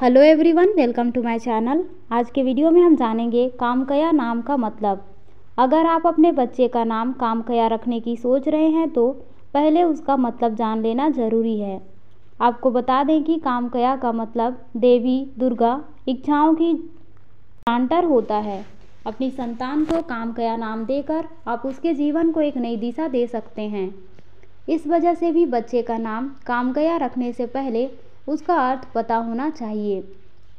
hello everyone welcome to my channel आज के video में हम जानेंगे कामकया नाम का मतलब अगर आप अपने बच्चे का नाम कामकया रखने की सोच रहे हैं तो पहले उसका मतलब जान लेना ज़रूरी है आपको बता दें कि कामकया का मतलब देवी दुर्गा इच्छाओं की प्लांटर होता है अपनी संतान को कामकया नाम देकर आप उसके जीवन को एक नई दिशा दे सकते हैं इस वजह से भी बच्चे का नाम कामकया रखने से पहले उसका अर्थ पता होना चाहिए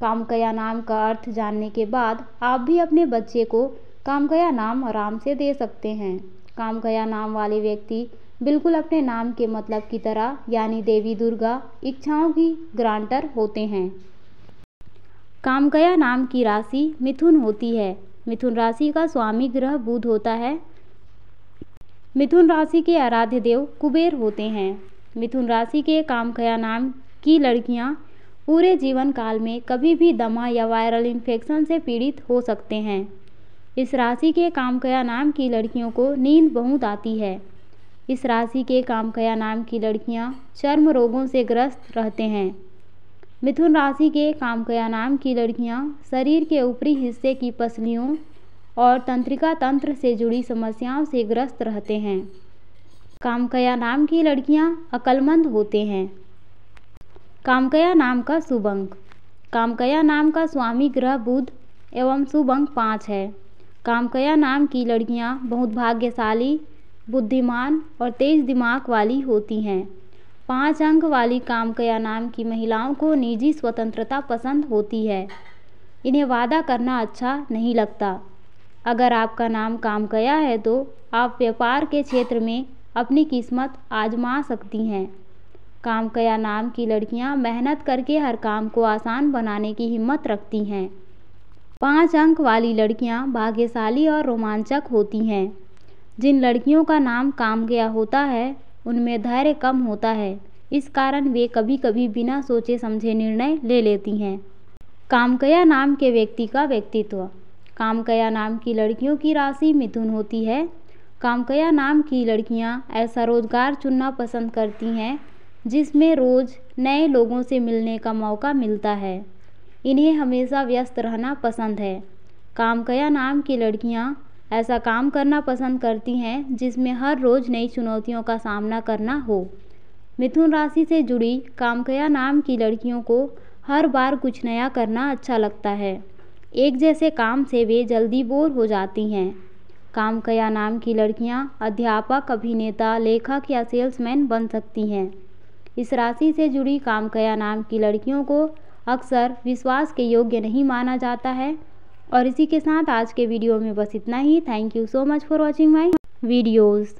कामकया नाम का अर्थ जानने के बाद आप भी अपने बच्चे को कामकया नाम आराम से दे सकते हैं कामकया नाम वाले व्यक्ति बिल्कुल अपने नाम के मतलब की तरह यानी देवी दुर्गा इच्छाओं की ग्रांटर होते हैं कामकया नाम की राशि मिथुन होती है मिथुन राशि का स्वामी ग्रह बुध होता है मिथुन राशि के आराध्य देव कुबेर होते हैं मिथुन राशि के कामकया नाम कि लड़कियां पूरे जीवन काल में कभी भी दमा या वायरल इन्फेक्शन से पीड़ित हो सकते हैं इस राशि के कामकया नाम की लड़कियों को नींद बहुत आती है इस राशि के कामकया नाम की लड़कियां चर्म रोगों से ग्रस्त रहते हैं मिथुन राशि के कामकया नाम की लड़कियां शरीर के ऊपरी हिस्से की पसलियों और तंत्रिका तंत्र से जुड़ी समस्याओं से ग्रस्त रहते हैं कामकया नाम की लड़कियां अकलमंद होते हैं कामकया नाम का सुबंक कामकया नाम का स्वामी ग्रह बुध एवं सुबंक पाँच है कामकया नाम की लड़कियां बहुत भाग्यशाली बुद्धिमान और तेज दिमाग वाली होती हैं पाँच अंक वाली कामकया नाम की महिलाओं को निजी स्वतंत्रता पसंद होती है इन्हें वादा करना अच्छा नहीं लगता अगर आपका नाम कामकया है तो आप व्यापार के क्षेत्र में अपनी किस्मत आजमा सकती हैं काम कया नाम की लड़कियां मेहनत करके हर काम को आसान बनाने की हिम्मत रखती हैं पाँच अंक वाली लड़कियां भाग्यशाली और रोमांचक होती हैं जिन लड़कियों का नाम काम गया होता है उनमें धैर्य कम होता है इस कारण वे कभी कभी बिना सोचे समझे निर्णय ले लेती हैं कामकया नाम के व्यक्ति का व्यक्तित्व कामकया नाम की लड़कियों की राशि मिथुन होती है कामकया नाम की लड़कियां ऐसा रोजगार चुनना पसंद करती हैं जिसमें रोज़ नए लोगों से मिलने का मौका मिलता है इन्हें हमेशा व्यस्त रहना पसंद है कामकया नाम की लड़कियाँ ऐसा काम करना पसंद करती हैं जिसमें हर रोज़ नई चुनौतियों का सामना करना हो मिथुन राशि से जुड़ी कामकया नाम की लड़कियों को हर बार कुछ नया करना अच्छा लगता है एक जैसे काम से वे जल्दी बोर हो जाती हैं कामकया नाम की लड़कियां अध्यापक अभिनेता लेखक या सेल्समैन बन सकती हैं इस राशि से जुड़ी कामकया नाम की लड़कियों को अक्सर विश्वास के योग्य नहीं माना जाता है और इसी के साथ आज के वीडियो में बस इतना ही thank you so much for watching my videos